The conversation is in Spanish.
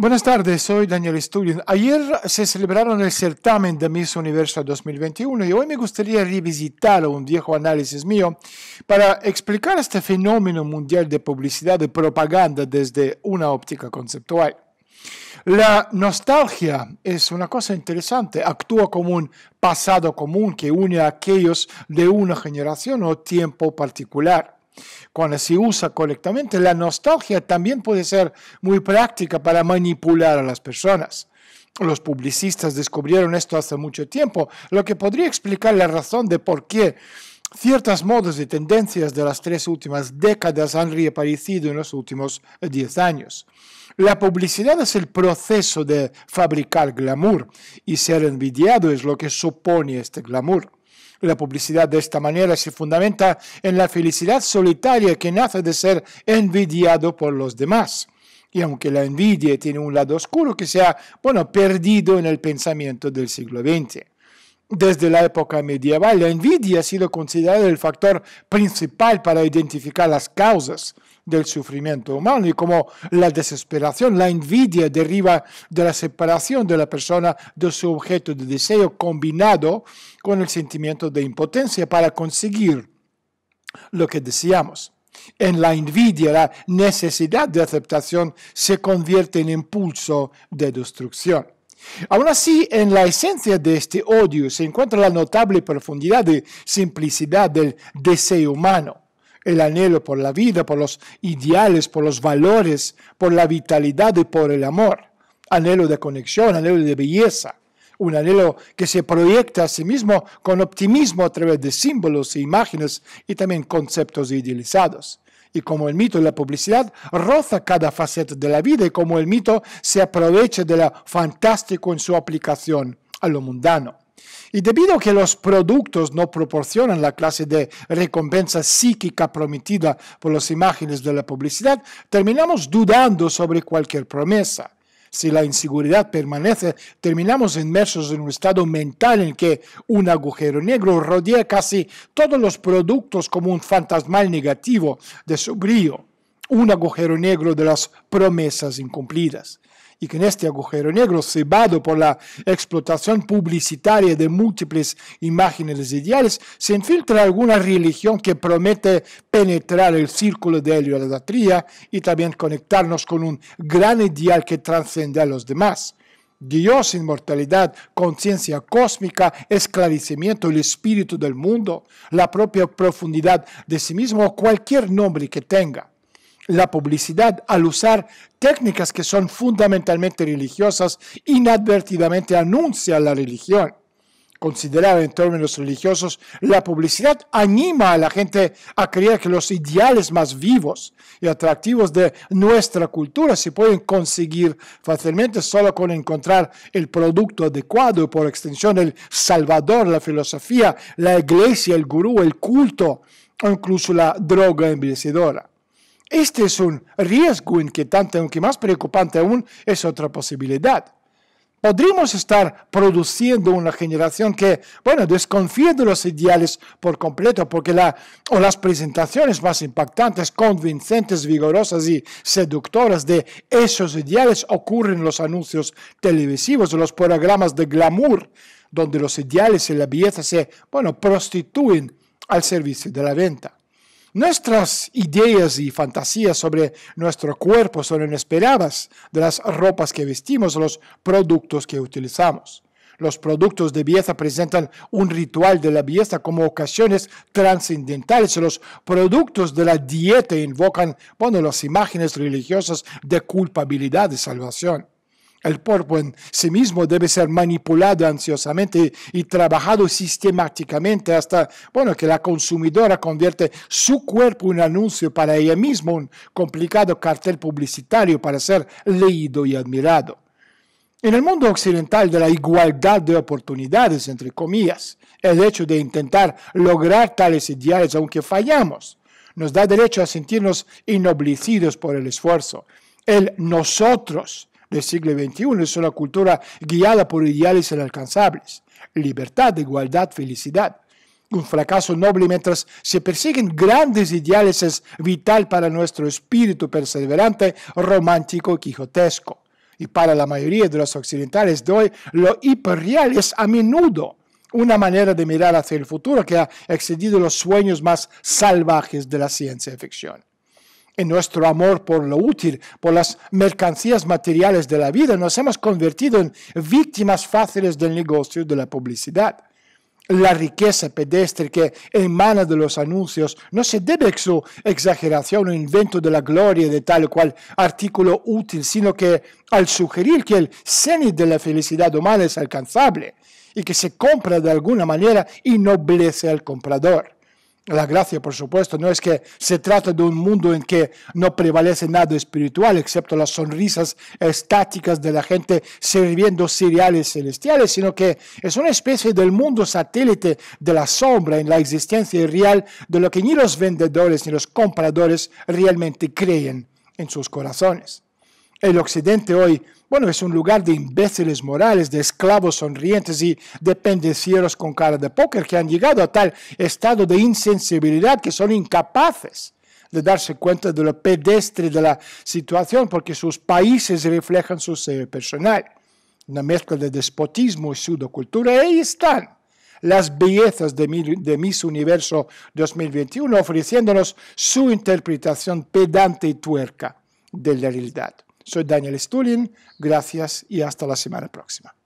Buenas tardes, soy Daniel estudio Ayer se celebraron el certamen de Miss Universo 2021 y hoy me gustaría revisitar un viejo análisis mío para explicar este fenómeno mundial de publicidad y propaganda desde una óptica conceptual. La nostalgia es una cosa interesante, actúa como un pasado común que une a aquellos de una generación o tiempo particular cuando se usa correctamente, la nostalgia también puede ser muy práctica para manipular a las personas. Los publicistas descubrieron esto hace mucho tiempo, lo que podría explicar la razón de por qué ciertas modas y tendencias de las tres últimas décadas han reaparecido en los últimos eh, diez años. La publicidad es el proceso de fabricar glamour y ser envidiado es lo que supone este glamour. La publicidad de esta manera se fundamenta en la felicidad solitaria que nace de ser envidiado por los demás. Y aunque la envidia tiene un lado oscuro que se ha, bueno, perdido en el pensamiento del siglo XX. Desde la época medieval, la envidia ha sido considerada el factor principal para identificar las causas del sufrimiento humano y como la desesperación, la envidia deriva de la separación de la persona de su objeto de deseo combinado con el sentimiento de impotencia para conseguir lo que deseamos. En la envidia, la necesidad de aceptación se convierte en impulso de destrucción. Aún así, en la esencia de este odio se encuentra la notable profundidad de simplicidad del deseo humano, el anhelo por la vida, por los ideales, por los valores, por la vitalidad y por el amor, anhelo de conexión, anhelo de belleza, un anhelo que se proyecta a sí mismo con optimismo a través de símbolos e imágenes y también conceptos idealizados y como el mito de la publicidad roza cada faceta de la vida y como el mito se aprovecha de lo fantástico en su aplicación a lo mundano. Y debido a que los productos no proporcionan la clase de recompensa psíquica prometida por las imágenes de la publicidad, terminamos dudando sobre cualquier promesa. Si la inseguridad permanece, terminamos inmersos en un estado mental en que un agujero negro rodea casi todos los productos como un fantasmal negativo de su brillo un agujero negro de las promesas incumplidas y que en este agujero negro, cebado por la explotación publicitaria de múltiples imágenes ideales, se infiltra alguna religión que promete penetrar el círculo de heliodatría y también conectarnos con un gran ideal que trascende a los demás. Dios, inmortalidad, conciencia cósmica, esclarecimiento, el espíritu del mundo, la propia profundidad de sí mismo o cualquier nombre que tenga la publicidad al usar técnicas que son fundamentalmente religiosas, inadvertidamente anuncia la religión. Considerada en términos religiosos, la publicidad anima a la gente a creer que los ideales más vivos y atractivos de nuestra cultura se pueden conseguir fácilmente solo con encontrar el producto adecuado y por extensión el salvador, la filosofía, la iglesia, el gurú, el culto o incluso la droga embriacedora. Este es un riesgo inquietante, aunque más preocupante aún es otra posibilidad. Podríamos estar produciendo una generación que, bueno, desconfía de los ideales por completo, porque la, o las presentaciones más impactantes, convincentes, vigorosas y seductoras de esos ideales ocurren en los anuncios televisivos, en los programas de glamour, donde los ideales y la belleza se, bueno, prostituyen al servicio de la venta. Nuestras ideas y fantasías sobre nuestro cuerpo son inesperadas de las ropas que vestimos, los productos que utilizamos. Los productos de belleza presentan un ritual de la belleza como ocasiones trascendentales. Los productos de la dieta invocan bueno, las imágenes religiosas de culpabilidad y salvación. El cuerpo en sí mismo debe ser manipulado ansiosamente y trabajado sistemáticamente hasta, bueno, que la consumidora convierte su cuerpo en un anuncio para ella misma, un complicado cartel publicitario para ser leído y admirado. En el mundo occidental de la igualdad de oportunidades, entre comillas, el hecho de intentar lograr tales ideales aunque fallamos, nos da derecho a sentirnos ennoblecidos por el esfuerzo. El nosotros el siglo XXI es una cultura guiada por ideales inalcanzables, libertad, igualdad, felicidad. Un fracaso noble mientras se persiguen grandes ideales es vital para nuestro espíritu perseverante, romántico y quijotesco. Y para la mayoría de los occidentales de hoy, lo hiperreal es a menudo una manera de mirar hacia el futuro que ha excedido los sueños más salvajes de la ciencia ficción en nuestro amor por lo útil, por las mercancías materiales de la vida, nos hemos convertido en víctimas fáciles del negocio de la publicidad. La riqueza pedestre que emana de los anuncios no se debe a su exageración o invento de la gloria de tal o cual artículo útil, sino que al sugerir que el cenit de la felicidad humana es alcanzable y que se compra de alguna manera, noblece al comprador la gracia, por supuesto, no es que se trata de un mundo en que no prevalece nada espiritual, excepto las sonrisas estáticas de la gente sirviendo cereales celestiales, sino que es una especie del mundo satélite de la sombra en la existencia real de lo que ni los vendedores ni los compradores realmente creen en sus corazones. El Occidente hoy, bueno, es un lugar de imbéciles morales, de esclavos sonrientes y dependencieros con cara de póker que han llegado a tal estado de insensibilidad que son incapaces de darse cuenta de lo pedestre de la situación porque sus países reflejan su ser personal. Una mezcla de despotismo y pseudocultura. Ahí están las bellezas de, de Miss Universo 2021 ofreciéndonos su interpretación pedante y tuerca de la realidad. Soy Daniel Stulin, gracias y hasta la semana próxima.